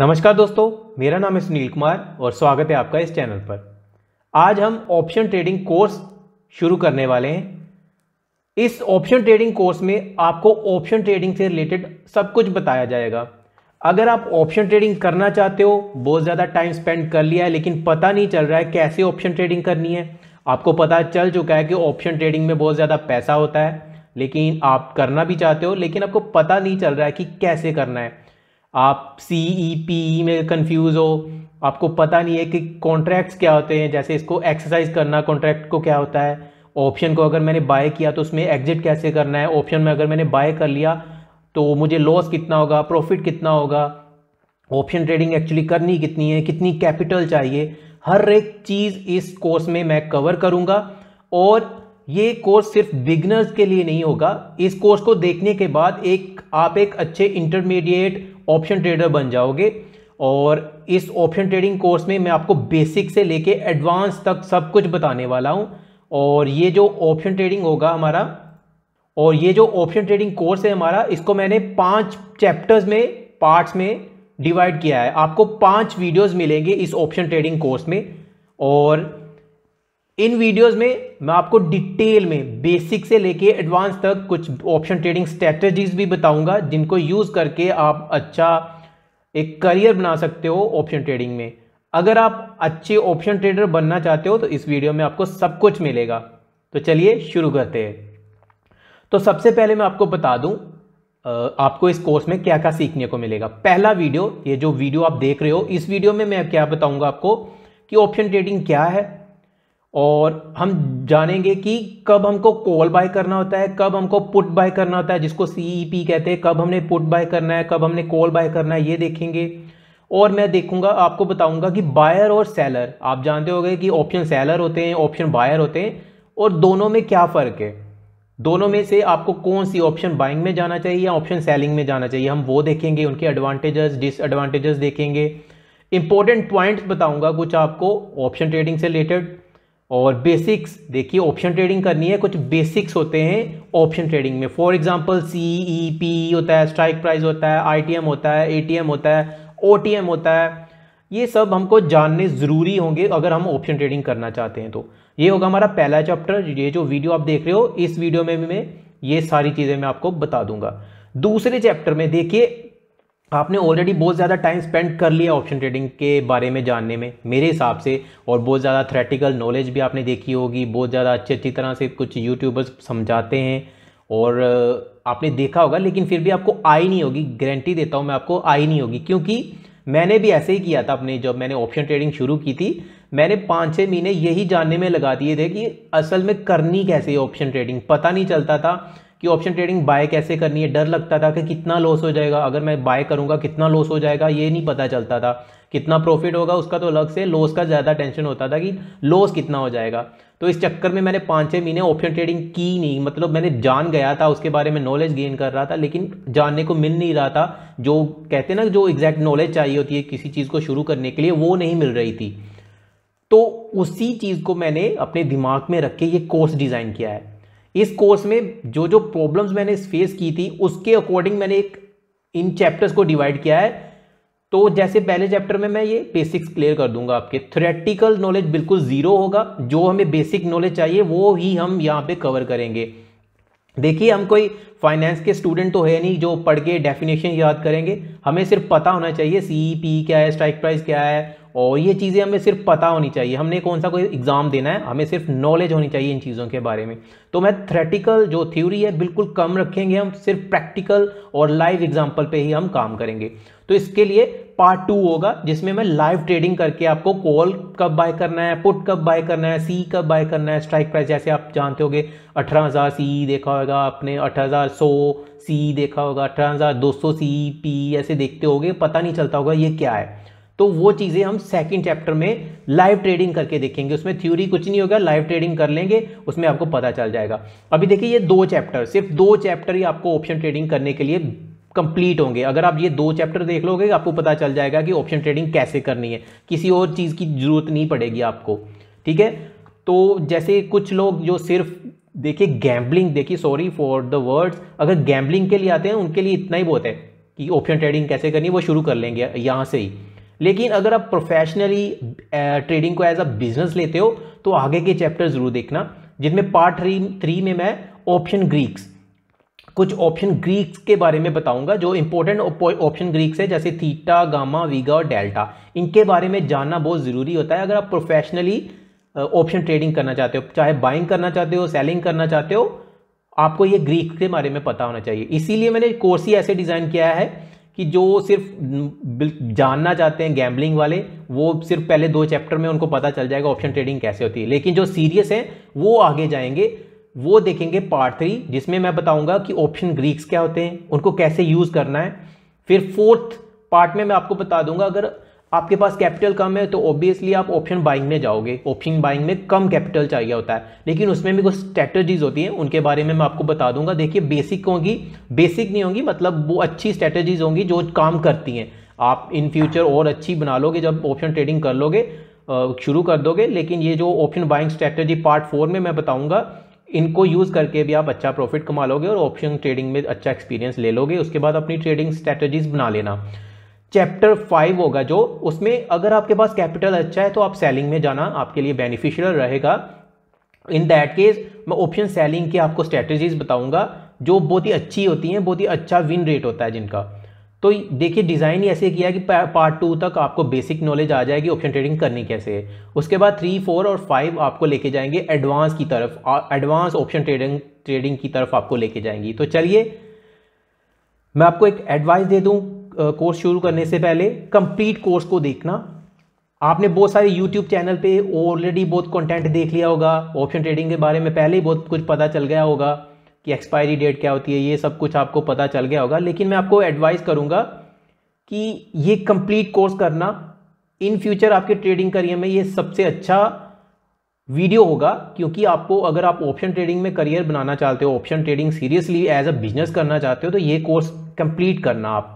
नमस्कार दोस्तों मेरा नाम है सुनील कुमार और स्वागत है आपका इस चैनल पर आज हम ऑप्शन ट्रेडिंग कोर्स शुरू करने वाले हैं इस ऑप्शन ट्रेडिंग कोर्स में आपको ऑप्शन ट्रेडिंग से रिलेटेड सब कुछ बताया जाएगा अगर आप ऑप्शन ट्रेडिंग करना चाहते हो बहुत ज़्यादा टाइम स्पेंड कर लिया है लेकिन पता नहीं चल रहा है कैसे ऑप्शन ट्रेडिंग करनी है आपको पता चल चुका है कि ऑप्शन ट्रेडिंग में बहुत ज़्यादा पैसा होता है लेकिन आप करना भी चाहते हो लेकिन आपको पता नहीं चल रहा है कि कैसे करना है आप सी ई पी ई में कन्फ्यूज़ हो आपको पता नहीं है कि कॉन्ट्रैक्ट्स क्या होते हैं जैसे इसको एक्सरसाइज करना कॉन्ट्रैक्ट को क्या होता है ऑप्शन को अगर मैंने बाय किया तो उसमें एग्जिट कैसे करना है ऑप्शन में अगर मैंने बाय कर लिया तो मुझे लॉस कितना होगा प्रॉफिट कितना होगा ऑप्शन ट्रेडिंग एक्चुअली करनी कितनी है कितनी कैपिटल चाहिए हर एक चीज़ इस कोर्स में मैं कवर करूँगा और ये कोर्स सिर्फ बिगनर्स के लिए नहीं होगा इस कोर्स को देखने के बाद एक आप एक अच्छे इंटरमीडिएट ऑप्शन ट्रेडर बन जाओगे और इस ऑप्शन ट्रेडिंग कोर्स में मैं आपको बेसिक से लेके एडवांस तक सब कुछ बताने वाला हूँ और ये जो ऑप्शन ट्रेडिंग होगा हमारा और ये जो ऑप्शन ट्रेडिंग कोर्स है हमारा इसको मैंने पांच चैप्टर्स में पार्ट्स में डिवाइड किया है आपको पांच वीडियोस मिलेंगे इस ऑप्शन ट्रेडिंग कोर्स में और इन वीडियोस में मैं आपको डिटेल में बेसिक से लेके एडवांस तक कुछ ऑप्शन ट्रेडिंग स्ट्रेटजीज भी बताऊंगा जिनको यूज़ करके आप अच्छा एक करियर बना सकते हो ऑप्शन ट्रेडिंग में अगर आप अच्छे ऑप्शन ट्रेडर बनना चाहते हो तो इस वीडियो में आपको सब कुछ मिलेगा तो चलिए शुरू करते हैं तो सबसे पहले मैं आपको बता दूं आपको इस कोर्स में क्या क्या सीखने को मिलेगा पहला वीडियो ये जो वीडियो आप देख रहे हो इस वीडियो में मैं क्या बताऊंगा आपको कि ऑप्शन ट्रेडिंग क्या है और हम जानेंगे कि कब हमको कॉल बाय करना होता है कब हमको पुट बाय करना होता है जिसको सीईपी e कहते हैं कब हमने पुट बाय करना है कब हमने कॉल बाय करना है ये देखेंगे और मैं देखूंगा आपको बताऊंगा कि बायर और सेलर आप जानते हो कि ऑप्शन सेलर होते हैं ऑप्शन बायर होते हैं और दोनों में क्या फ़र्क है दोनों में से आपको कौन सी ऑप्शन बाइंग में जाना चाहिए या ऑप्शन सेलिंग में जाना चाहिए हम वो देखेंगे उनके एडवांटेजेस डिसएडवांटेजेस देखेंगे इंपॉर्टेंट पॉइंट्स बताऊंगा कुछ आपको ऑप्शन ट्रेडिंग से रिलेटेड और बेसिक्स देखिए ऑप्शन ट्रेडिंग करनी है कुछ बेसिक्स होते हैं ऑप्शन ट्रेडिंग में for example C E P होता है स्ट्राइक प्राइस होता है आईटीएम होता है एटीएम होता है ओटीएम होता है ये सब हमको जानने ज़रूरी होंगे अगर हम ऑप्शन ट्रेडिंग करना चाहते हैं तो ये होगा हमारा पहला चैप्टर ये जो वीडियो आप देख रहे हो इस वीडियो में भी मैं ये सारी चीज़ें मैं आपको बता दूंगा दूसरे चैप्टर में देखिए आपने ऑलरेडी बहुत ज़्यादा टाइम स्पेंड कर लिया ऑप्शन ट्रेडिंग के बारे में जानने में मेरे हिसाब से और बहुत ज़्यादा थ्रेटिकल नॉलेज भी आपने देखी होगी बहुत ज़्यादा अच्छी अच्छी तरह से कुछ यूट्यूबर्स समझाते हैं और आपने देखा होगा लेकिन फिर भी आपको आई नहीं होगी गारंटी देता हूँ मैं आपको आई नहीं होगी क्योंकि मैंने भी ऐसे ही किया था अपने जब मैंने ऑप्शन ट्रेडिंग शुरू की थी मैंने पाँच छः महीने यही जानने में लगा दिए थे कि असल में करनी कैसे ऑप्शन ट्रेडिंग पता नहीं चलता था कि ऑप्शन ट्रेडिंग बाय कैसे करनी है डर लगता था कि कितना लॉस हो जाएगा अगर मैं बाय करूँगा कितना लॉस हो जाएगा ये नहीं पता चलता था कितना प्रॉफिट होगा उसका तो अलग से लॉस का ज़्यादा टेंशन होता था कि लॉस कितना हो जाएगा तो इस चक्कर में मैंने पाँच छः महीने ऑप्शन ट्रेडिंग की नहीं मतलब मैंने जान गया था उसके बारे में नॉलेज गेन कर रहा था लेकिन जानने को मिल नहीं रहा था जो कहते ना जो एग्जैक्ट नॉलेज चाहिए होती है किसी चीज़ को शुरू करने के लिए वो नहीं मिल रही थी तो उसी चीज़ को मैंने अपने दिमाग में रख के ये कोर्स डिज़ाइन किया है इस कोर्स में जो जो प्रॉब्लम्स मैंने फेस की थी उसके अकॉर्डिंग मैंने एक इन चैप्टर्स को डिवाइड किया है तो जैसे पहले चैप्टर में मैं ये बेसिक्स क्लियर कर दूंगा आपके थ्रेटिकल नॉलेज बिल्कुल ज़ीरो होगा जो हमें बेसिक नॉलेज चाहिए वो ही हम यहाँ पे कवर करेंगे देखिए हम कोई फाइनेंस के स्टूडेंट तो है नहीं जो पढ़ के डेफिनेशन याद करेंगे हमें सिर्फ पता होना चाहिए सी पी e क्या है स्ट्राइक प्राइस क्या है और ये चीज़ें हमें सिर्फ पता होनी चाहिए हमने कौन सा कोई एग्ज़ाम देना है हमें सिर्फ नॉलेज होनी चाहिए इन चीज़ों के बारे में तो मैं थ्रेटिकल जो थ्योरी है बिल्कुल कम रखेंगे हम सिर्फ प्रैक्टिकल और लाइव एग्जाम्पल पे ही हम काम करेंगे तो इसके लिए पार्ट टू होगा जिसमें मैं लाइव ट्रेडिंग करके आपको कॉल कब बाय करना है पुट कब बाय करना है सी कब बाय करना है स्ट्राइक प्राइस जैसे आप जानते होगे अठारह हज़ार सी देखा होगा आपने अठारह हज़ार सी देखा होगा अठारह हज़ार दो सौ सी पी ऐसे देखते होगे पता नहीं चलता होगा ये क्या है तो वो चीज़ें हम सेकंड चैप्टर में लाइव ट्रेडिंग करके देखेंगे उसमें थ्योरी कुछ नहीं होगा लाइव ट्रेडिंग कर लेंगे उसमें आपको पता चल जाएगा अभी देखिए ये दो चैप्टर सिर्फ दो चैप्टर ही आपको ऑप्शन ट्रेडिंग करने के लिए कंप्लीट होंगे अगर आप ये दो चैप्टर देख लोगे आपको पता चल जाएगा कि ऑप्शन ट्रेडिंग कैसे करनी है किसी और चीज़ की ज़रूरत नहीं पड़ेगी आपको ठीक है तो जैसे कुछ लोग जो सिर्फ देखिए गैम्बलिंग देखिए सॉरी फॉर द वर्ड्स अगर गैम्बलिंग के लिए आते हैं उनके लिए इतना ही बहुत है कि ऑप्शन ट्रेडिंग कैसे करनी है वो शुरू कर लेंगे यहाँ से ही लेकिन अगर आप प्रोफेशनली ट्रेडिंग को एज अ बिजनेस लेते हो तो आगे के चैप्टर ज़रूर देखना जिनमें पार्ट थ्री थ्री में मैं ऑप्शन ग्रीक्स कुछ ऑप्शन ग्रीक्स के बारे में बताऊंगा जो इंपॉर्टेंट ऑप्शन ग्रीक्स है जैसे थीटा गामा वीगा और डेल्टा इनके बारे में जानना बहुत ज़रूरी होता है अगर आप प्रोफेशनली ऑप्शन ट्रेडिंग करना चाहते हो चाहे बाइंग करना चाहते हो सेलिंग करना चाहते हो आपको ये ग्रीक के बारे में पता होना चाहिए इसीलिए मैंने कोर्स ही ऐसे डिज़ाइन किया है कि जो सिर्फ जानना चाहते हैं गैम्बलिंग वाले वो सिर्फ पहले दो चैप्टर में उनको पता चल जाएगा ऑप्शन ट्रेडिंग कैसे होती है लेकिन जो सीरियस हैं वो आगे जाएंगे वो देखेंगे पार्ट थ्री जिसमें मैं बताऊंगा कि ऑप्शन ग्रीक्स क्या होते हैं उनको कैसे यूज़ करना है फिर फोर्थ पार्ट में मैं आपको बता दूंगा अगर आपके पास कैपिटल कम है तो ऑब्वियसली आप ऑप्शन बाइंग में जाओगे ऑप्शन बाइंग में कम कैपिटल चाहिए होता है लेकिन उसमें भी कुछ स्ट्रैटेजीज होती हैं उनके बारे में मैं आपको बता दूंगा देखिए बेसिक होंगी बेसिक नहीं होंगी मतलब वो अच्छी स्ट्रैटेजीज होंगी जो काम करती हैं आप इन फ्यूचर और अच्छी बना लोगे जब ऑप्शन ट्रेडिंग कर लोगे शुरू कर दोगे लेकिन ये जो option buying strategy part four में मैं बताऊँगा इनको यूज़ करके भी आप अच्छा प्रॉफिट कमा लोगे और ऑप्शन ट्रेडिंग में अच्छा एक्सपीरियंस ले लोगे उसके बाद अपनी ट्रेडिंग स्ट्रैटेजीज बना लेना चैप्टर फाइव होगा जो उसमें अगर आपके पास कैपिटल अच्छा है तो आप सेलिंग में जाना आपके लिए बेनिफिशियल रहेगा इन दैट केस मैं ऑप्शन सेलिंग की आपको स्ट्रैटेजीज बताऊंगा जो बहुत ही अच्छी होती हैं बहुत ही अच्छा विन रेट होता है जिनका तो देखिए डिज़ाइन ही ऐसे किया कि पार्ट टू तक आपको बेसिक नॉलेज आ जाएगी ऑप्शन ट्रेडिंग करनी कैसे है उसके बाद थ्री फोर और फाइव आपको लेके जाएंगे एडवांस की तरफ एडवांस ऑप्शन ट्रेडिंग ट्रेडिंग की तरफ आपको लेके जाएंगी तो चलिए मैं आपको एक एडवाइस दे दूँ कोर्स शुरू करने से पहले कंप्लीट कोर्स को देखना आपने बहुत सारे यूट्यूब चैनल पे ऑलरेडी बहुत कंटेंट देख लिया होगा ऑप्शन ट्रेडिंग के बारे में पहले ही बहुत कुछ पता चल गया होगा कि एक्सपायरी डेट क्या होती है ये सब कुछ आपको पता चल गया होगा लेकिन मैं आपको एडवाइस करूँगा कि ये कंप्लीट कोर्स करना इन फ्यूचर आपके ट्रेडिंग करियर में ये सबसे अच्छा वीडियो होगा क्योंकि आपको अगर आप ऑप्शन ट्रेडिंग में करियर बनाना चाहते हो option trading seriously as a business करना चाहते हो तो ये कोर्स कंप्लीट करना आप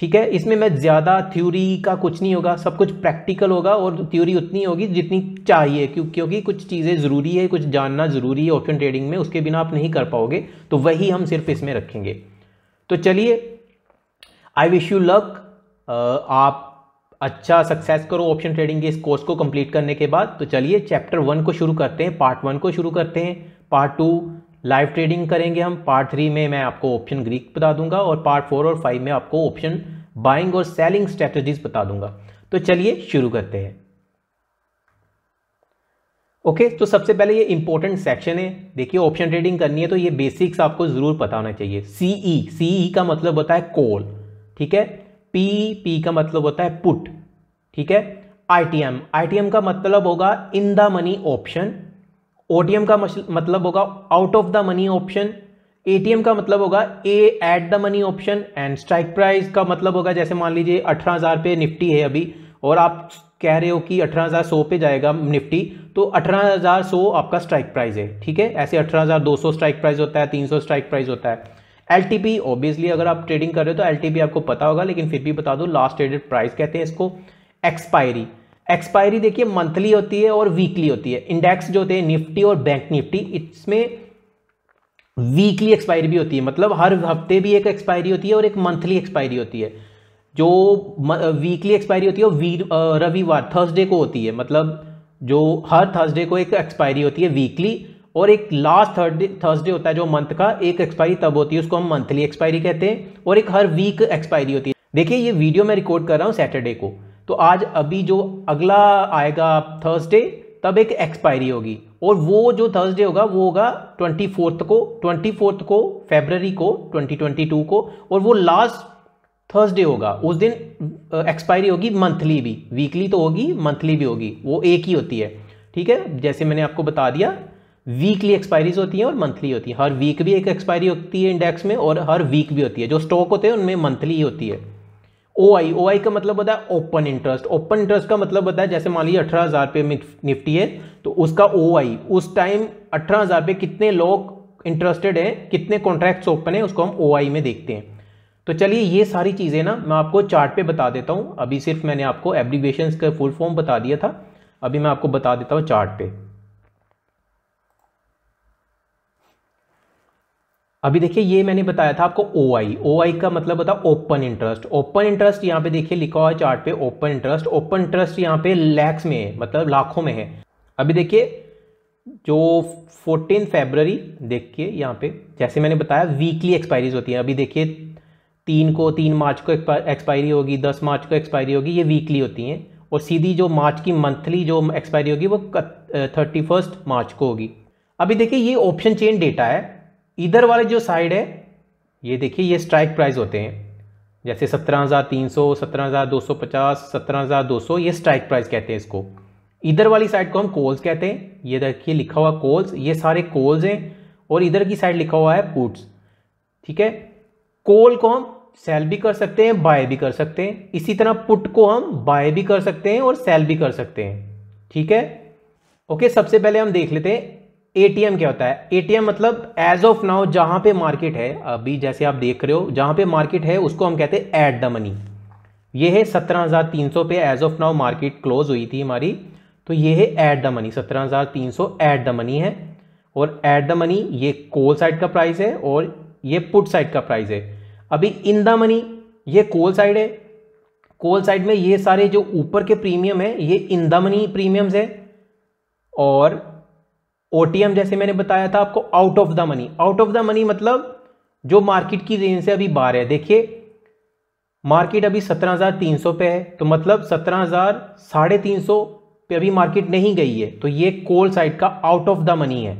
ठीक है इसमें मैं ज़्यादा थ्योरी का कुछ नहीं होगा सब कुछ प्रैक्टिकल होगा और थ्योरी उतनी होगी जितनी चाहिए क्यों क्योंकि कुछ चीज़ें ज़रूरी है कुछ जानना ज़रूरी है ऑप्शन ट्रेडिंग में उसके बिना आप नहीं कर पाओगे तो वही हम सिर्फ इसमें रखेंगे तो चलिए आई विश यू लक आप अच्छा सक्सेस करो ऑप्शन ट्रेडिंग के इस कोर्स को कंप्लीट करने के बाद तो चलिए चैप्टर वन को शुरू करते हैं पार्ट वन को शुरू करते हैं पार्ट टू लाइव ट्रेडिंग करेंगे हम पार्ट थ्री में मैं आपको ऑप्शन ग्रीक बता दूंगा और पार्ट फोर और फाइव में आपको ऑप्शन बाइंग और सेलिंग स्ट्रेटजीज बता दूंगा तो चलिए शुरू करते हैं ओके okay, तो सबसे पहले ये इंपॉर्टेंट सेक्शन है देखिए ऑप्शन ट्रेडिंग करनी है तो ये बेसिक्स आपको ज़रूर पता होना चाहिए सीई सीई e, e का मतलब होता है कॉल ठीक है पी पी का मतलब होता है पुट ठीक है आईटीएम आईटीएम का मतलब होगा in the money option OTM मतलब का मतलब होगा out of the money option ATM का मतलब होगा A at the money option and strike price का मतलब होगा जैसे मान लीजिए अठारह हज़ार पे निफ्टी है अभी और आप कह रहे हो कि अठारह हज़ार सौ पे जाएगा निफ्टी तो अठारह हज़ार सौ आपका स्ट्राइक प्राइस है ठीक है ऐसे अठारह हज़ार दो सौ स्ट्राइक प्राइस होता है तीन सौ स्ट्राइक प्राइस होता है एल टी पी ऑब्वियसली अगर आप ट्रेडिंग कर रहे हो तो एल टी पी आपको पता होगा लेकिन फिर भी बता दो लास्ट ट्रेडेड प्राइस कहते हैं इसको एक्सपायरी एक्सपायरी देखिए मंथली होती है और वीकली होती है इंडेक्स जो होते हैं निफ्टी और बैंक निफ्टी इसमें वीकली एक्सपायरी भी होती है मतलब हर हफ्ते भी एक एक्सपायरी होती है और एक मंथली एक्सपायरी होती है जो वीकली एक्सपायरी होती है वो रविवार थर्सडे को होती है मतलब जो हर थर्सडे को एक एक्सपायरी होती है वीकली और एक लास्ट थर्सडे थर्सडे होता है जो मंथ का एक एक्सपायरी तब होती है उसको हम मंथली एक्सपायरी कहते हैं और एक हर वीक एक्सपायरी होती है देखिए ये वीडियो मैं रिकॉर्ड कर रहा हूँ सैटरडे को तो आज अभी जो अगला आएगा थर्सडे तब एक एक्सपायरी होगी और वो जो थर्सडे होगा वो होगा ट्वेंटी फोर्थ को ट्वेंटी फोर्थ को फेबररी को ट्वेंटी ट्वेंटी टू को और वो लास्ट थर्सडे होगा उस दिन एक्सपायरी होगी मंथली भी वीकली तो होगी मंथली भी होगी वो एक ही होती है ठीक है जैसे मैंने आपको बता दिया वीकली एक्सपायरीज होती हैं और मंथली होती है हर वीक भी एक एक्सपायरी होती है इंडेक्स में और हर वीक भी होती है जो स्टॉक होते हैं उनमें मंथली ही होती है ओ आई ओ आई का मतलब होता है ओपन इंटरेस्ट ओपन इंटरेस्ट का मतलब होता है जैसे मान लीजिए अठारह हज़ार पे निफ्टी है तो उसका ओ आई उस टाइम अठारह हज़ार पे कितने लोग इंटरेस्टेड हैं कितने कॉन्ट्रैक्ट्स ओपन है उसको हम ओ आई में देखते हैं तो चलिए ये सारी चीज़ें ना मैं आपको चार्ट पे बता देता हूँ अभी सिर्फ मैंने आपको एब्रीवेशन का फुल फॉर्म बता दिया था अभी मैं आपको बता देता हूँ चार्ट पे अभी देखिए ये मैंने बताया था आपको ओ आई ओ आई का मतलब होता है ओपन इंटरेस्ट ओपन इंटरेस्ट यहाँ पे देखिए लिखा हुआ है चार्ट पे ओपन इंटरेस्ट ओपन इंटरेस्ट यहाँ पे लैक्स में है मतलब लाखों में है अभी देखिए जो फोर्टीन फरवरी देखिए यहाँ पे जैसे मैंने बताया वीकली एक्सपायरीज होती है अभी देखिए तीन को तीन मार्च को एक्सपायरी होगी दस मार्च को एक्सपायरी होगी ये वीकली होती हैं और सीधी जो मार्च की मंथली जो एक्सपायरी होगी वो थर्टी फर्स्ट मार्च को होगी अभी देखिए ये ऑप्शन चेन डेटा है इधर वाले जो साइड है ये देखिए ये स्ट्राइक प्राइस होते हैं जैसे सत्रह हज़ार तीन सौ सत्रह हज़ार दो सौ पचास सत्रह हज़ार दो सौ ये स्ट्राइक प्राइस कहते हैं इसको इधर वाली साइड को हम कोल्स कहते हैं ये देखिए लिखा हुआ कोल्स ये सारे कोल्स हैं और इधर की साइड लिखा हुआ है पुट्स ठीक है कोल को हम सेल भी कर सकते हैं बाय भी कर सकते हैं इसी तरह पुट को हम बाय भी कर सकते हैं और सेल भी कर सकते हैं ठीक है ओके सबसे पहले हम देख लेते हैं एटीएम क्या होता है एटीएम मतलब एज ऑफ नाउ जहां पे मार्केट है अभी जैसे आप देख रहे हो जहां पे मार्केट है उसको हम कहते हैं एट द मनी ये है सत्रह हज़ार तीन सौ पे as of now market close हुई थी हमारी तो ये है एट द मनी सत्रह हज़ार तीन सौ एट द मनी है और एट द मनी ये कोल साइड का प्राइस है और ये पुट साइड का प्राइस है अभी इन द मनी ये कोल साइड है कोल साइड में ये सारे जो ऊपर के प्रीमियम है ये इन द मनी प्रीमियम्स है और ओटीएम जैसे मैंने बताया था आपको out of the money out of the money मतलब जो मार्केट की रेंज से अभी बाहर है देखिए मार्केट अभी सत्रह हज़ार तीन सौ पे है तो मतलब सत्रह हज़ार साढ़े तीन सौ पे अभी मार्केट नहीं गई है तो ये कोल साइड का आउट ऑफ द मनी है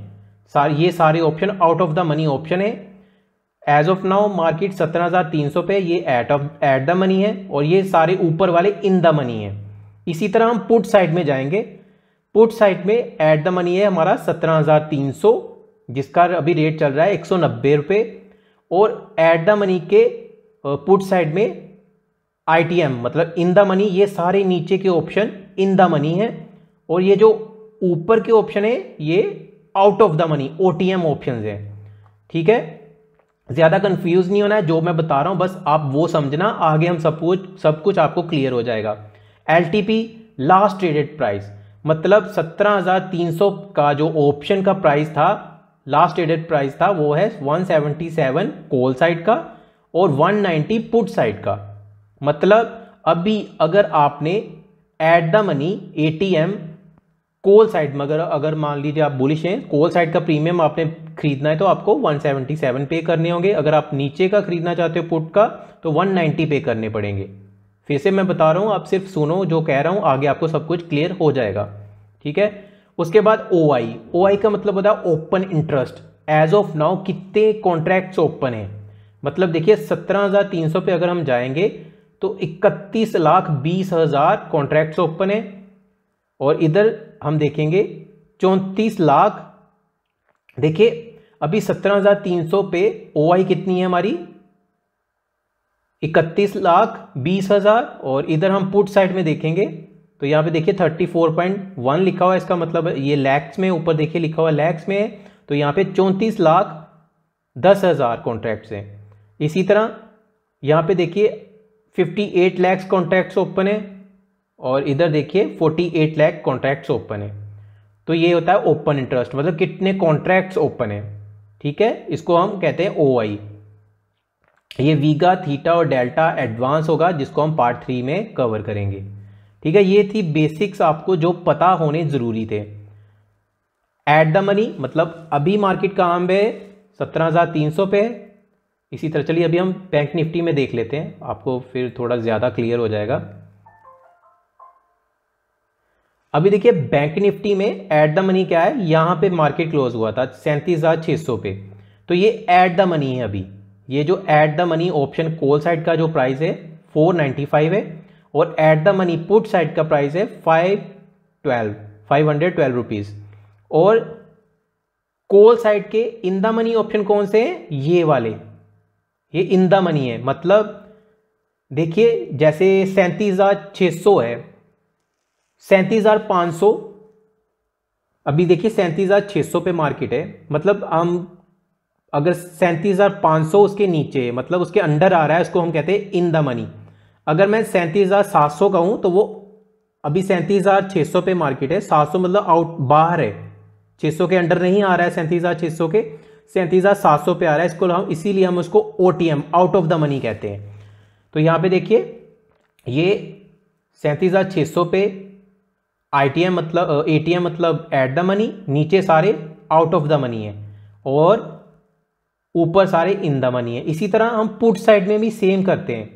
सार ये सारे option out of the money option है एज ऑफ नाउ मार्केट सत्रह हज़ार तीन सौ पे ये at of at the money है और ये सारे ऊपर वाले इन द मनी है इसी तरह हम पुट साइड में जाएंगे पुट साइड में एट द मनी है हमारा सत्रह हज़ार तीन सौ जिसका अभी रेट चल रहा है एक सौ नब्बे रुपये और एट द मनी के पुट साइड में आई मतलब इन द मनी ये सारे नीचे के ऑप्शन इन द मनी है और ये जो ऊपर के ऑप्शन है ये out of the money O T M option है ठीक है ज़्यादा कंफ्यूज नहीं होना है जो मैं बता रहा हूँ बस आप वो समझना आगे हम सब कुछ सब कुछ आपको क्लियर हो जाएगा L T P last traded price मतलब 17,300 का जो ऑप्शन का प्राइस था लास्ट एडेड प्राइस था वो है 177 कोल साइड का और 190 पुट साइड का मतलब अभी अगर आपने at the money ATM call side मगर अगर अगर मान लीजिए आप बुलिश हैं कोल साइड का प्रीमियम आपने खरीदना है तो आपको 177 पे करने होंगे अगर आप नीचे का खरीदना चाहते हो पुट का तो 190 पे करने पड़ेंगे फिर से मैं बता रहा हूँ आप सिर्फ सुनो जो कह रहा हूँ आगे आपको सब कुछ क्लियर हो जाएगा ठीक है उसके बाद ओ आई ओ आई का मतलब होता है open interest as of now कितने कॉन्ट्रैक्ट्स ओपन हैं मतलब देखिए सत्रह हज़ार तीन सौ पे अगर हम जाएंगे तो इकतीस लाख बीस हज़ार कॉन्ट्रैक्ट्स ओपन हैं और इधर हम देखेंगे चौंतीस लाख देखिए अभी सत्रह हज़ार तीन सौ पे ओ आई कितनी है हमारी इकतीस लाख बीस हज़ार और इधर हम पुट साइड में देखेंगे तो यहाँ पे देखिए थर्टी फोर पॉइंट वन लिखा हुआ है इसका मतलब ये लैक्स में ऊपर देखिए लिखा हुआ लैक्स में है तो यहाँ पे चौंतीस लाख दस हज़ार कॉन्ट्रैक्ट्स हैं इसी तरह यहाँ पे देखिए fifty eight lakhs contracts open है और इधर देखिए forty eight lakh contracts open है तो ये होता है ओपन इंटरेस्ट मतलब कितने कॉन्ट्रैक्ट्स ओपन है ठीक है इसको हम कहते हैं ओ ये वीगा थीटा और डेल्टा एडवांस होगा जिसको हम पार्ट थ्री में कवर करेंगे ठीक है ये थी बेसिक्स आपको जो पता होने ज़रूरी थे एट द मनी मतलब अभी मार्केट का आम है सत्रह हज़ार तीन सौ पे इसी तरह चलिए अभी हम बैंक निफ्टी में देख लेते हैं आपको फिर थोड़ा ज़्यादा क्लियर हो जाएगा अभी देखिए बैंक निफ्टी में एट द मनी क्या है यहाँ पे मार्केट क्लोज हुआ था सैंतीस हज़ार छः सौ पे तो ये एट द मनी है अभी ये जो at the money option call side का जो प्राइस है 495 है और at the money put side का प्राइस है five twelve five hundred twelve rupees और कॉल साइड के इन द मनी ऑप्शन कौन से हैं ये वाले ये इन द मनी है मतलब देखिए जैसे सैंतीस हज़ार छ सौ है सैंतीस हज़ार पांच सौ अभी देखिए सैंतीस हज़ार छः सौ पे मार्केट है मतलब हम अगर सैंतीस हज़ार पाँच सौ उसके नीचे मतलब उसके अंडर आ रहा है उसको हम कहते हैं इन द मनी अगर मैं सैंतीस हज़ार सात सौ का हूँ तो वो अभी सैंतीस हज़ार छः सौ पे मार्केट है सात सौ मतलब आउट बाहर है छः सौ के अंडर नहीं आ रहा है सैंतीस हज़ार छः सौ के सैंतीस हज़ार सात सौ पे आ रहा है इसको हम इसीलिए हम उसको O T M out of the money कहते हैं तो यहाँ पे देखिए ये सैंतीस हज़ार छः सौ पे आई टी एम मतलब ए टी एम मतलब एट द मनी नीचे सारे आउट ऑफ द मनी है और ऊपर सारे इन द मनी है इसी तरह हम पुट साइड में भी सेम करते हैं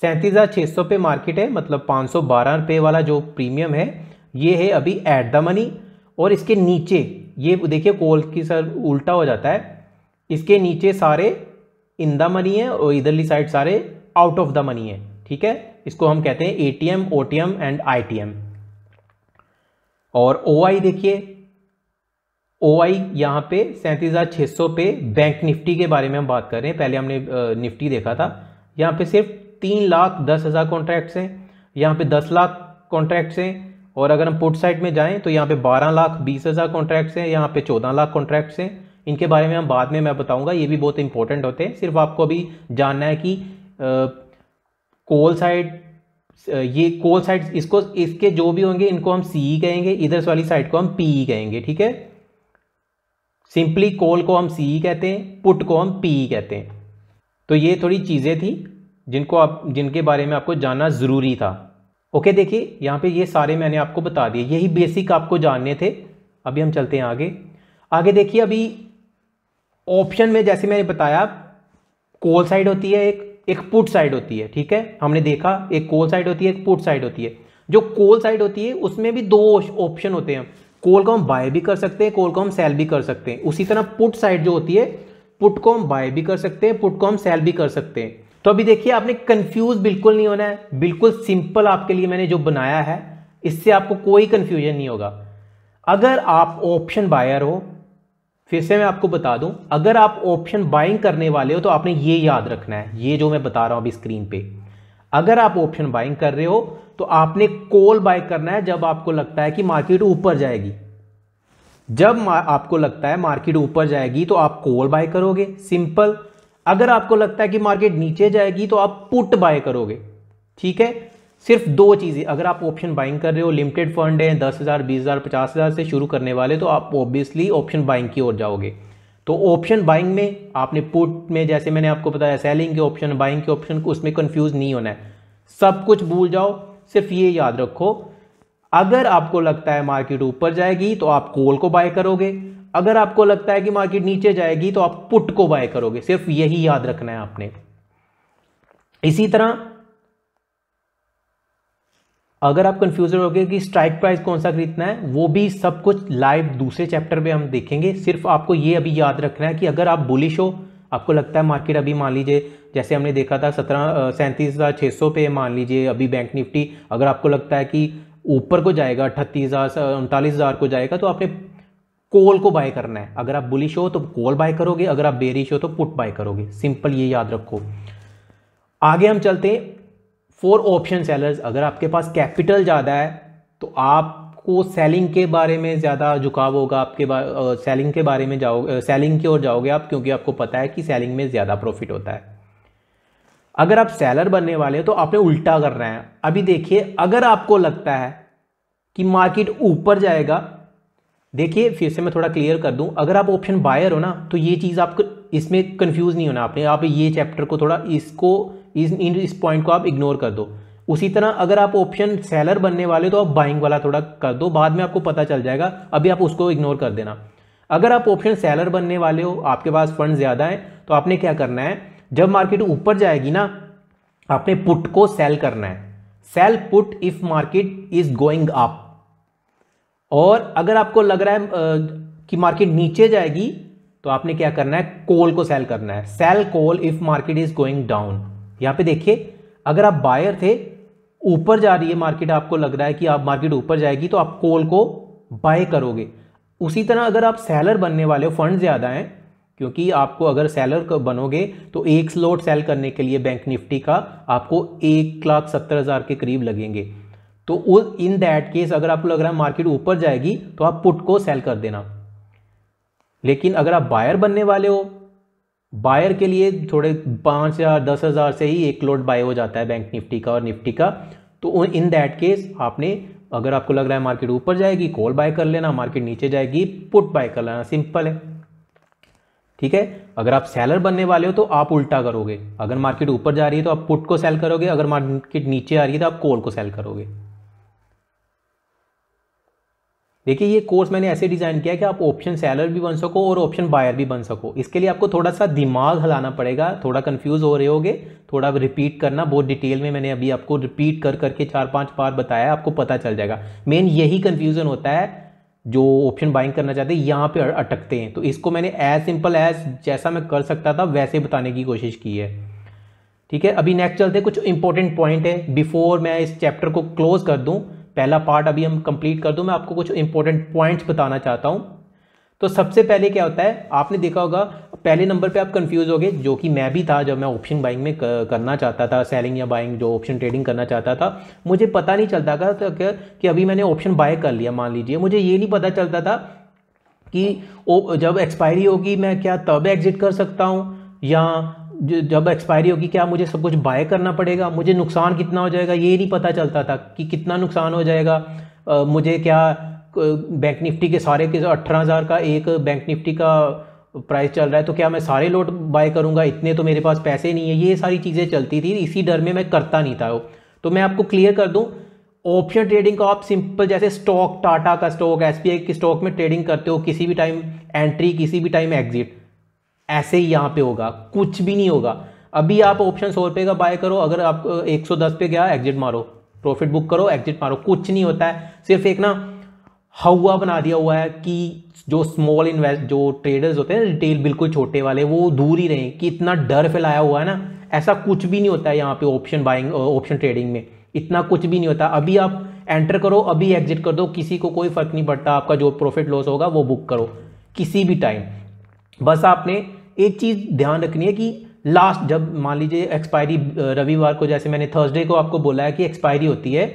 सैंतीस हज़ार छः सौ पे मार्केट है मतलब पाँच सौ बारह रुपये वाला जो प्रीमियम है ये है अभी एट द मनी और इसके नीचे ये देखिए कोल की सर उल्टा हो जाता है इसके नीचे सारे इन द मनी है और इधरली साइड सारे आउट ऑफ द मनी है ठीक है इसको हम कहते हैं A T M O T M and I T M और ओ आई देखिए ओ आई यहाँ पे सैंतीस हज़ार छः सौ पे बैंक निफ्टी के बारे में हम बात कर रहे हैं पहले हमने निफ्टी देखा था यहाँ पे सिर्फ तीन लाख दस हज़ार कॉन्ट्रैक्ट्स हैं यहाँ पे दस लाख कॉन्ट्रैक्ट्स हैं और अगर हम पुट साइड में जाएँ तो यहाँ पे बारह लाख बीस हज़ार कॉन्ट्रैक्ट्स हैं यहाँ पे चौदह लाख कॉन्ट्रैक्ट्स हैं इनके बारे में हम बाद में मैं बताऊँगा ये भी बहुत इंपॉर्टेंट होते हैं सिर्फ आपको अभी जानना है कि कोल साइड ये कोल साइड इसको इसके जो भी होंगे इनको हम सी e कहेंगे इधर वाली साइड को हम पी e कहेंगे ठीक है सिंपली कॉल को हम सी कहते हैं पुट को हम पी कहते हैं तो ये थोड़ी चीज़ें थी जिनको आप जिनके बारे में आपको जानना ज़रूरी था ओके देखिए यहाँ पे ये सारे मैंने आपको बता दिए यही बेसिक आपको जानने थे अभी हम चलते हैं आगे आगे देखिए अभी ऑप्शन में जैसे मैंने बताया कॉल साइड होती है एक एक पुट साइड होती है ठीक है हमने देखा एक कॉल साइड होती है एक पुट साइड होती है जो कॉल साइड होती है उसमें भी दो ऑप्शन होते हैं कॉल को हम बाय भी कर सकते हैं कॉल को हम सेल भी कर सकते हैं उसी तरह पुट साइड जो होती है पुट को हम बाय भी कर सकते हैं पुट को हम सेल भी कर सकते हैं तो अभी देखिए आपने कंफ्यूज बिल्कुल नहीं होना है बिल्कुल सिंपल आपके लिए मैंने जो बनाया है इससे आपको कोई कंफ्यूजन नहीं होगा अगर आप ऑप्शन बायर हो फिर से मैं आपको बता दूं अगर आप ऑप्शन बाइंग करने वाले हो तो आपने ये याद रखना है ये जो मैं बता रहा हूं अभी स्क्रीन पे अगर आप ऑप्शन बाइंग कर रहे हो तो आपने कॉल बाय करना है जब आपको लगता है कि मार्केट ऊपर जाएगी जब आपको लगता है मार्केट ऊपर जाएगी तो आप कॉल बाय करोगे सिंपल अगर आपको लगता है कि मार्केट नीचे जाएगी तो आप पुट बाय करोगे ठीक है सिर्फ दो चीज़ें अगर आप ऑप्शन बाइंग कर रहे हो लिमिटेड फंड है दस हज़ार बीस हज़ार पचास हज़ार से शुरू करने वाले तो आप ऑब्वियसली ऑप्शन बाइंग की ओर जाओगे तो ऑप्शन बाइंग में आपने पुट में जैसे मैंने आपको बताया सेलिंग के ऑप्शन बाइंग के ऑप्शन उसमें कंफ्यूज नहीं होना है सब कुछ भूल जाओ सिर्फ ये याद रखो अगर आपको लगता है मार्केट ऊपर जाएगी तो आप कोल को बाय करोगे अगर आपको लगता है कि मार्केट नीचे जाएगी तो आप पुट को बाय करोगे सिर्फ यही याद रखना है आपने इसी तरह अगर आप कंफ्यूज गए कि स्ट्राइक प्राइस कौन सा खरीदना है वो भी सब कुछ लाइव दूसरे चैप्टर में हम देखेंगे सिर्फ आपको ये अभी याद रखना है कि अगर आप बुलिश हो आपको लगता है मार्केट अभी मान लीजिए जैसे हमने देखा था सत्रह सैंतीस हज़ार छः सौ पे मान लीजिए अभी बैंक निफ्टी अगर आपको लगता है कि ऊपर को जाएगा अट्ठतीस हज़ार उनतालीस हज़ार को जाएगा तो आपने कोल को बाय करना है अगर आप बुलिश हो तो कोल बाय करोगे अगर आप बेरिश हो तो पुट बाय करोगे सिंपल ये याद रखो आगे हम चलते हैं फोर ऑप्शन सेलर्स अगर आपके पास कैपिटल ज़्यादा है तो आप आपको सेलिंग के बारे में ज़्यादा झुकाव होगा आपके सेलिंग के बारे में जाओ सेलिंग की ओर जाओगे आप क्योंकि आपको पता है कि सेलिंग में ज़्यादा प्रॉफिट होता है अगर आप सेलर बनने वाले हो तो आपने उल्टा कर रहे हैं अभी देखिए अगर आपको लगता है कि मार्केट ऊपर जाएगा देखिए फिर से मैं थोड़ा क्लियर कर दूं अगर आप ऑप्शन बायर हो ना तो ये चीज़ आपको इसमें कंफ्यूज नहीं होना आपने आप ये चैप्टर को थोड़ा इसको इस इस पॉइंट को आप इग्नोर कर दो उसी तरह अगर आप ऑप्शन सेलर बनने वाले तो आप बाइंग वाला थोड़ा कर दो बाद में आपको पता चल जाएगा अभी आप उसको इग्नोर कर देना अगर आप ऑप्शन सेलर बनने वाले हो आपके पास फंड ज़्यादा है तो आपने क्या करना है जब मार्केट ऊपर जाएगी ना आपने पुट को सेल करना है sell put if market is going up और अगर आपको लग रहा है कि मार्केट नीचे जाएगी तो आपने क्या करना है कोल को सेल करना है sell call if market is going down यहां पे देखिए अगर आप बायर थे ऊपर जा रही है मार्केट आपको लग रहा है कि आप मार्केट ऊपर जाएगी तो आप कॉल को बाय करोगे उसी तरह अगर आप सेलर बनने वाले हो फंड ज़्यादा हैं क्योंकि आपको अगर सेलर बनोगे तो एक स्लोट सेल करने के लिए बैंक निफ्टी का आपको एक लाख सत्तर हज़ार के करीब लगेंगे तो इन दैट केस अगर आपको लग रहा है मार्केट ऊपर जाएगी तो आप पुट को सेल कर देना लेकिन अगर आप बायर बनने वाले हो बायर के लिए थोड़े पाँच हज़ार दस हज़ार से ही एक लोड बाय हो जाता है बैंक निफ्टी का और निफ्टी का तो इन दैट केस आपने अगर आपको लग रहा है मार्केट ऊपर जाएगी कॉल बाय कर लेना मार्केट नीचे जाएगी पुट बाय कर लेना सिंपल है ठीक है अगर आप सेलर बनने वाले हो तो आप उल्टा करोगे अगर मार्केट ऊपर जा रही है तो आप पुट को सेल करोगे अगर मार्केट नीचे आ रही है तो आप कॉल को सेल करोगे देखिए ये कोर्स मैंने ऐसे डिज़ाइन किया कि आप ऑप्शन सेलर भी बन सको और ऑप्शन बायर भी बन सको इसके लिए आपको थोड़ा सा दिमाग हलाना पड़ेगा थोड़ा कंफ्यूज हो रहे होगे थोड़ा रिपीट करना बहुत डिटेल में मैंने अभी आपको रिपीट कर करके चार पांच बार बताया आपको पता चल जाएगा मेन यही कन्फ्यूज़न होता है जो ऑप्शन बाइंग करना चाहते हैं यहाँ पर अटकते हैं तो इसको मैंने एज सिंपल एज जैसा मैं कर सकता था वैसे बताने की कोशिश की है ठीक है अभी नेक्स्ट चलते कुछ इंपॉर्टेंट पॉइंट है बिफोर मैं इस चैप्टर को क्लोज कर दूँ पहला पार्ट अभी हम कंप्लीट कर दूँ मैं आपको कुछ इंपॉर्टेंट पॉइंट्स बताना चाहता हूँ तो सबसे पहले क्या होता है आपने देखा होगा पहले नंबर पे आप कंफ्यूज हो गए जो कि मैं भी था जब मैं ऑप्शन बाइंग में करना चाहता था सेलिंग या बाइंग जो ऑप्शन ट्रेडिंग करना चाहता था मुझे पता नहीं चलता था तो कि अभी मैंने ऑप्शन बाय कर लिया मान लीजिए मुझे ये नहीं पता चलता था कि जब एक्सपायरी होगी मैं क्या तब एग्जिट कर सकता हूँ या जब एक्सपायरी होगी क्या मुझे सब कुछ बाय करना पड़ेगा मुझे नुकसान कितना हो जाएगा ये नहीं पता चलता था कि कितना नुकसान हो जाएगा आ, मुझे क्या बैंक निफ्टी के सारे के अठारह हज़ार का एक बैंक निफ्टी का प्राइस चल रहा है तो क्या मैं सारे लोट बाय करूंगा इतने तो मेरे पास पैसे नहीं है ये सारी चीज़ें चलती थी इसी डर में मैं करता नहीं था वो तो मैं आपको क्लियर कर दूं ऑप्शन ट्रेडिंग को आप सिंपल जैसे स्टॉक टाटा का स्टॉक एस की स्टॉक में ट्रेडिंग करते हो किसी भी टाइम एंट्री किसी भी टाइम एग्जिट ऐसे ही यहाँ पे होगा कुछ भी नहीं होगा अभी आप ऑप्शन सौ रुपये का बाय करो अगर आप 110 पे गया एग्जिट मारो प्रॉफिट बुक करो एग्जिट मारो कुछ नहीं होता है सिर्फ एक ना हवा बना दिया हुआ है कि जो स्मॉल इन्वेस्ट जो ट्रेडर्स होते हैं रिटेल बिल्कुल छोटे वाले वो दूर ही रहें कि इतना डर फैलाया हुआ है ना ऐसा कुछ भी नहीं होता है यहाँ पे ऑप्शन बाइंग ऑप्शन ट्रेडिंग में इतना कुछ भी नहीं होता अभी आप एंटर करो अभी एग्जिट कर दो किसी को कोई फर्क नहीं पड़ता आपका जो प्रॉफिट लॉस होगा वो बुक करो किसी भी टाइम बस आपने एक चीज़ ध्यान रखनी है कि लास्ट जब मान लीजिए एक्सपायरी रविवार को जैसे मैंने थर्सडे को आपको बोला है कि एक्सपायरी होती है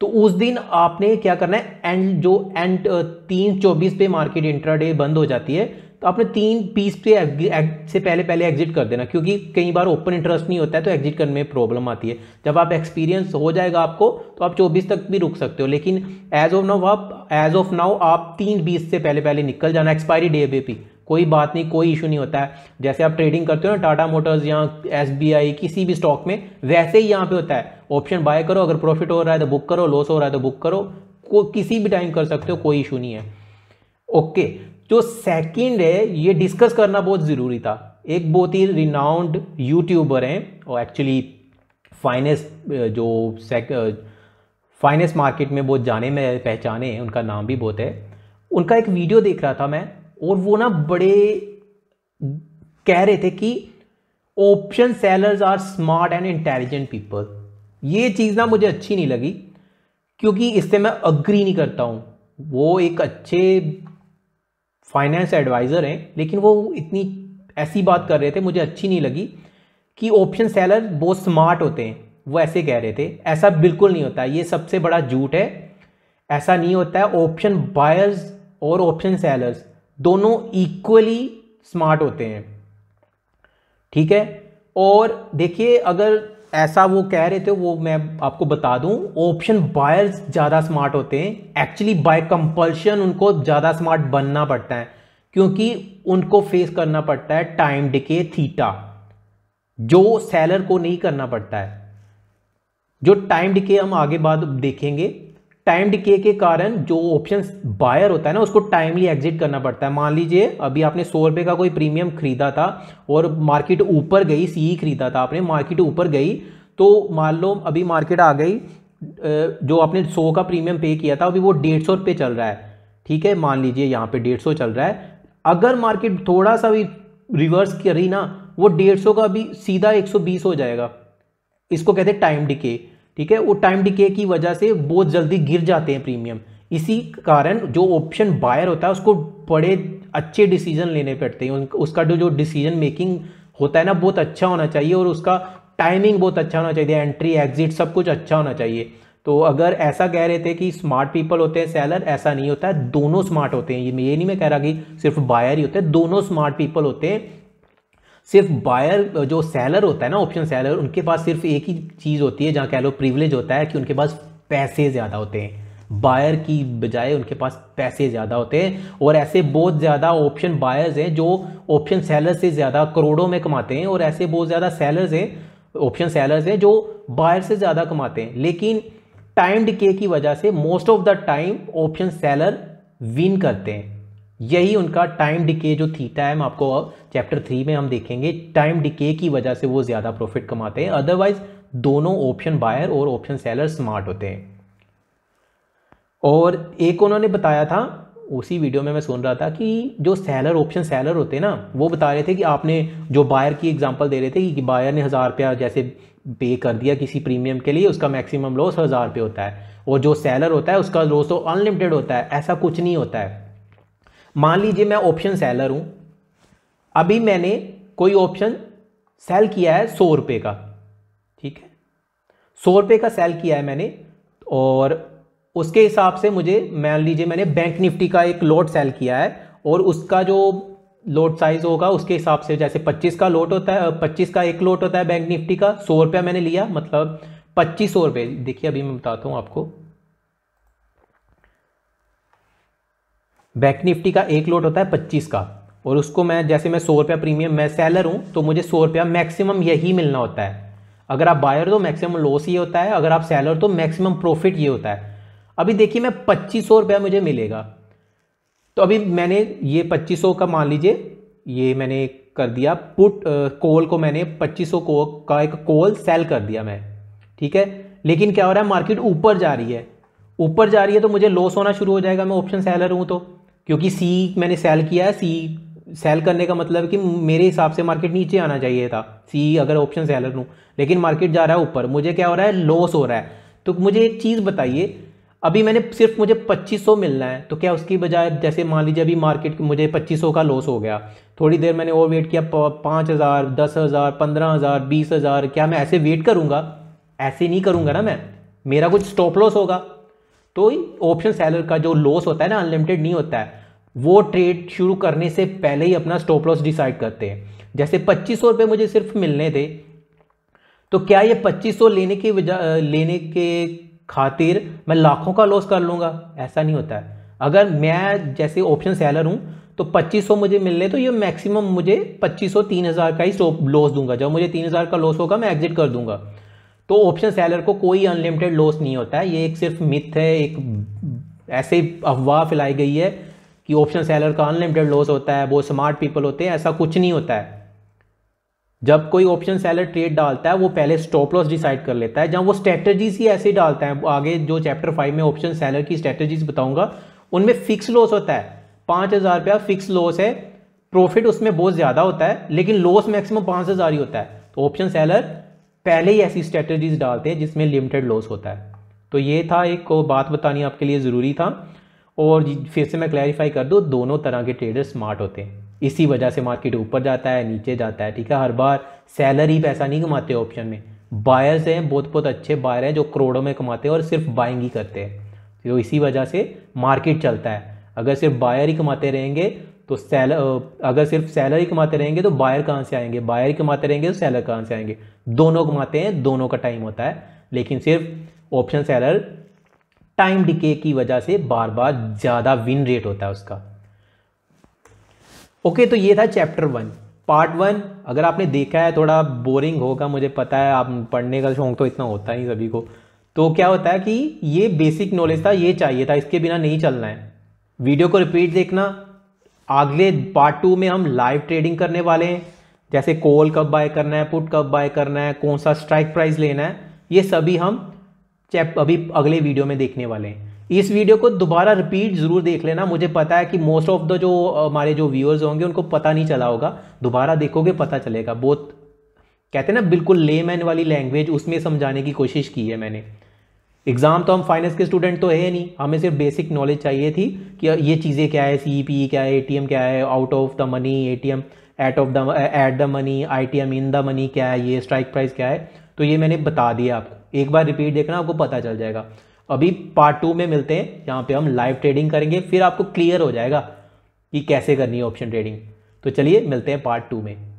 तो उस दिन आपने क्या करना है एंड जो एंड तीन चौबीस पे मार्केट इंट्राडे बंद हो जाती है तो आपने तीन पीस पे से पहले पहले एग्जिट कर देना क्योंकि कई बार ओपन इंटरेस्ट नहीं होता है तो एग्जिट करने में प्रॉब्लम आती है जब आप एक्सपीरियंस हो जाएगा आपको तो आप 24 तक भी रुक सकते हो लेकिन एज ऑफ नाउ आप एज ऑफ नाउ आप तीन बीस से पहले पहले निकल जाना एक्सपायरी डे पे भी कोई बात नहीं कोई इशू नहीं होता है जैसे आप ट्रेडिंग करते हो ना टाटा मोटर्स या एस किसी भी स्टॉक में वैसे ही यहाँ पे होता है ऑप्शन बाय करो अगर प्रॉफिट हो रहा है तो बुक करो लॉस हो रहा है तो बुक करो को किसी भी टाइम कर सकते हो कोई इशू नहीं है ओके जो सेकंड है ये डिस्कस करना बहुत ज़रूरी था एक बहुत ही रिनाउंड यूट्यूबर हैं और एक्चुअली फाइनेंस जो फाइनेंस मार्केट में बहुत जाने में पहचाने हैं उनका नाम भी बहुत है उनका एक वीडियो देख रहा था मैं और वो ना बड़े कह रहे थे कि option sellers are smart and intelligent people ये चीज़ ना मुझे अच्छी नहीं लगी क्योंकि इससे मैं अग्री नहीं करता हूँ वो एक अच्छे फाइनेंस एडवाइज़र हैं लेकिन वो इतनी ऐसी बात कर रहे थे मुझे अच्छी नहीं लगी कि ऑप्शन सेलर बहुत स्मार्ट होते हैं वो ऐसे कह रहे थे ऐसा बिल्कुल नहीं होता ये सबसे बड़ा झूठ है ऐसा नहीं होता है ऑप्शन बायर्स और ऑप्शन सेलर्स दोनों इक्वली स्मार्ट होते हैं ठीक है और देखिए अगर ऐसा वो कह रहे थे वो मैं आपको बता दूं ऑप्शन बायर्स ज़्यादा स्मार्ट होते हैं एक्चुअली बाय कंपल्शन उनको ज़्यादा स्मार्ट बनना पड़ता है क्योंकि उनको फेस करना पड़ता है टाइम डिके थीटा जो सेलर को नहीं करना पड़ता है जो टाइम डिके हम आगे बाद देखेंगे टाइम डिके के कारण जो ऑप्शन बायर होता है ना उसको टाइमली एग्जिट करना पड़ता है मान लीजिए अभी आपने सौ रुपये का कोई प्रीमियम खरीदा था और मार्केट ऊपर गई सी e खरीदा था आपने मार्केट ऊपर गई तो मान लो अभी मार्केट आ गई जो आपने सौ का प्रीमियम पे किया था अभी वो डेढ़ सौ रुपये चल रहा है ठीक है मान लीजिए यहाँ पे डेढ़ सौ चल रहा है अगर मार्केट थोड़ा सा भी रिवर्स करी ना वो डेढ़ सौ का भी सीधा एक सौ बीस हो जाएगा इसको कहते हैं टाइम डिके ठीक है वो टाइम डिके की वजह से बहुत जल्दी गिर जाते हैं प्रीमियम इसी कारण जो ऑप्शन बायर होता है उसको बड़े अच्छे डिसीजन लेने पड़ते हैं उसका जो डिसीजन मेकिंग होता है ना बहुत अच्छा होना चाहिए और उसका टाइमिंग बहुत अच्छा होना चाहिए एंट्री एग्जिट सब कुछ अच्छा होना चाहिए तो अगर ऐसा कह रहे थे कि स्मार्ट पीपल होते हैं सेलर ऐसा नहीं होता है दोनों स्मार्ट होते हैं ये नहीं मैं कह रहा कि सिर्फ बायर ही होते हैं दोनों स्मार्ट पीपल होते हैं सिर्फ बायर जो सेलर होता है ना ऑप्शन सेलर उनके पास सिर्फ एक ही चीज़ होती है जहाँ कह लो प्रिविलेज होता है कि उनके पास पैसे ज़्यादा होते हैं बायर की बजाय उनके पास पैसे ज़्यादा होते हैं और ऐसे बहुत ज़्यादा ऑप्शन बायर्स हैं जो ऑप्शन सेलर से ज़्यादा करोड़ों में कमाते हैं और ऐसे बहुत ज़्यादा सेलर्स हैं ऑप्शन सेलर्स हैं जो बायर से ज़्यादा कमाते हैं लेकिन टाइम डिके की वजह से most of the time option seller win करते हैं यही उनका टाइम डिके जो थीटा है मैं आपको चैप्टर थ्री में हम देखेंगे टाइम डिके की वजह से वो ज़्यादा प्रॉफिट कमाते हैं अदरवाइज दोनों ऑप्शन बायर और ऑप्शन सेलर स्मार्ट होते हैं और एक उन्होंने बताया था उसी वीडियो में मैं सुन रहा था कि जो सेलर ऑप्शन सेलर होते हैं ना वो बता रहे थे कि आपने जो बायर की एग्जांपल दे रहे थे कि बायर ने हज़ार रुपया जैसे पे कर दिया किसी प्रीमियम के लिए उसका मैक्सिमम लॉस हज़ार रुपये होता है और जो सेलर होता है उसका लॉस तो अनलिमिटेड होता है ऐसा कुछ नहीं होता है मान लीजिए मैं ऑप्शन सेलर हूँ अभी मैंने कोई ऑप्शन सेल किया है सौ रुपये का ठीक है सौ रुपये का सेल किया है मैंने और उसके हिसाब से मुझे मान लीजिए मैंने बैंक निफ्टी का एक लोट सेल किया है और उसका जो लोट साइज़ होगा उसके हिसाब से जैसे 25 का लोट होता है 25 का एक लोट होता है बैंक निफ्टी का सौ रुपया मैंने लिया मतलब पच्चीस सौ रुपये देखिए अभी मैं बताता हूँ आपको बैंक निफ्टी का एक लोट होता है पच्चीस का और उसको मैं जैसे मैं सौ रुपया प्रीमियम मैं सेलर हूँ तो मुझे सौ रुपया मैक्सिमम यही मिलना होता है अगर आप बायर तो मैक्सिमम लॉस ये होता है अगर आप सेलर तो मैक्सिमम प्रॉफिट ये होता है अभी देखिए मैं पच्चीस सौ रुपया मुझे मिलेगा तो अभी मैंने ये पच्चीस सौ का मान लीजिए ये मैंने कर दिया पुट कॉल को मैंने पच्चीस सौ को का एक कॉल सेल कर दिया मैं ठीक है लेकिन क्या हो रहा है मार्केट ऊपर जा रही है ऊपर जा रही है तो मुझे लॉस होना शुरू हो जाएगा मैं ऑप्शन सेलर हूँ तो क्योंकि सी मैंने सेल किया है सी सेल हम्म। करने का मतलब कि मेरे हिसाब से मार्केट नीचे आना चाहिए था सी अगर ऑप्शन सेलर लूँ लेकिन मार्केट जा रहा है ऊपर मुझे क्या हो रहा है लॉस हो रहा है तो मुझे एक चीज़ बताइए अभी मैंने सिर्फ मुझे 2500 मिलना है तो क्या उसकी बजाय जैसे मान लीजिए अभी मार्केट मुझे 2500 का लॉस हो गया थोड़ी देर मैंने और वेट किया पाँच हज़ार दस हज़ार पंद्रह हज़ार बीस हज़ार क्या मैं ऐसे वेट करूँगा ऐसे नहीं करूँगा ना मैं मेरा कुछ स्टॉप लॉस होगा तो ऑप्शन सेलर का जो लॉस होता है ना अनलिमिटेड नहीं होता है वो ट्रेड शुरू करने से पहले ही अपना स्टॉप लॉस डिसाइड करते हैं जैसे पच्चीस सौ रुपये मुझे सिर्फ मिलने थे तो क्या ये पच्चीस सौ लेने के लेने के खातिर मैं लाखों का लॉस कर लूँगा ऐसा नहीं होता है अगर मैं जैसे ऑप्शन सेलर हूँ तो पच्चीस सौ मुझे मिलने तो ये मैक्सिमम मुझे पच्चीस सौ तीन हजार का ही स्टॉप लॉस दूंगा जब मुझे तीन हजार का लॉस होगा मैं एग्जिट कर दूंगा तो ऑप्शन सेलर को कोई अनलिमिटेड लॉस नहीं होता है ये एक सिर्फ मिथ है एक ऐसे अफवाह फैलाई गई है कि ऑप्शन सेलर का अनलिमिटेड लॉस होता है वो स्मार्ट पीपल होते हैं ऐसा कुछ नहीं होता है जब कोई ऑप्शन सेलर ट्रेड डालता है वो पहले स्टॉप लॉस डिसाइड कर लेता है जहाँ वो स्ट्रेटजीज ही ऐसे डालता है आगे जो चैप्टर फाइव में ऑप्शन सेलर की स्ट्रेटजीज बताऊंगा उनमें फिक्स लॉस होता है पाँच हज़ार रुपया फिक्स लॉस है प्रॉफिट उसमें बहुत ज़्यादा होता है लेकिन लॉस मैक्सिमम पाँच हज़ार ही होता है तो ऑप्शन सेलर पहले ही ऐसी स्ट्रेटजीज डालते हैं जिसमें लिमिटेड लॉस होता है तो ये था एक बात बतानी आपके लिए ज़रूरी था और फिर से मैं क्लैरिफाई कर दूँ दोनों तरह के ट्रेडर स्मार्ट होते हैं इसी वजह से मार्केट ऊपर जाता है नीचे जाता है ठीक है हर बार सेलर ही पैसा नहीं कमाते ऑप्शन में बायर्स हैं बहुत बहुत अच्छे बायर हैं जो करोड़ों में कमाते हैं और सिर्फ बाइंग ही करते हैं तो इसी वजह से मार्केट चलता है अगर सिर्फ बायर ही कमाते रहेंगे तो सेलर अगर सिर्फ सेलर ही कमाते रहेंगे तो बायर कहाँ से आएंगे बायर ही कमाते रहेंगे तो सेलर कहाँ से आएंगे दोनों कमाते हैं दोनों का टाइम होता है लेकिन सिर्फ ऑप्शन सेलर टाइम डिके की वजह से बार बार ज़्यादा विन रेट होता है उसका ओके तो ये था चैप्टर वन पार्ट वन अगर आपने देखा है थोड़ा बोरिंग होगा मुझे पता है आप पढ़ने का शौक तो इतना होता ही सभी को तो क्या होता है कि ये बेसिक नॉलेज था ये चाहिए था इसके बिना नहीं चलना है वीडियो को रिपीट देखना अगले पार्ट टू में हम लाइव ट्रेडिंग करने वाले हैं जैसे कॉल कब बाय करना है पुट कब बाय करना है कौन सा स्ट्राइक प्राइस लेना है ये सभी हम चैप अभी अगले वीडियो में देखने वाले हैं इस वीडियो को दोबारा रिपीट ज़रूर देख लेना मुझे पता है कि मोस्ट ऑफ द जो हमारे जो व्यूअर्स होंगे उनको पता नहीं चला होगा दोबारा देखोगे पता चलेगा बहुत कहते हैं ना बिल्कुल लेमैन वाली लैंग्वेज उसमें समझाने की कोशिश की है मैंने एग्ज़ाम तो हम फाइनेंस के स्टूडेंट तो है नहीं हमें सिर्फ बेसिक नॉलेज चाहिए थी कि ये चीज़ें क्या है सी पी e क्या है ए क्या है out of the money A T M at of the at the money I T M in the money क्या है ये स्ट्राइक प्राइस क्या है तो ये मैंने बता दिया आपको एक बार रिपीट देखना आपको पता चल जाएगा अभी पार्ट टू में मिलते हैं यहाँ पे हम लाइव ट्रेडिंग करेंगे फिर आपको क्लियर हो जाएगा कि कैसे करनी है ऑप्शन ट्रेडिंग तो चलिए मिलते हैं पार्ट टू में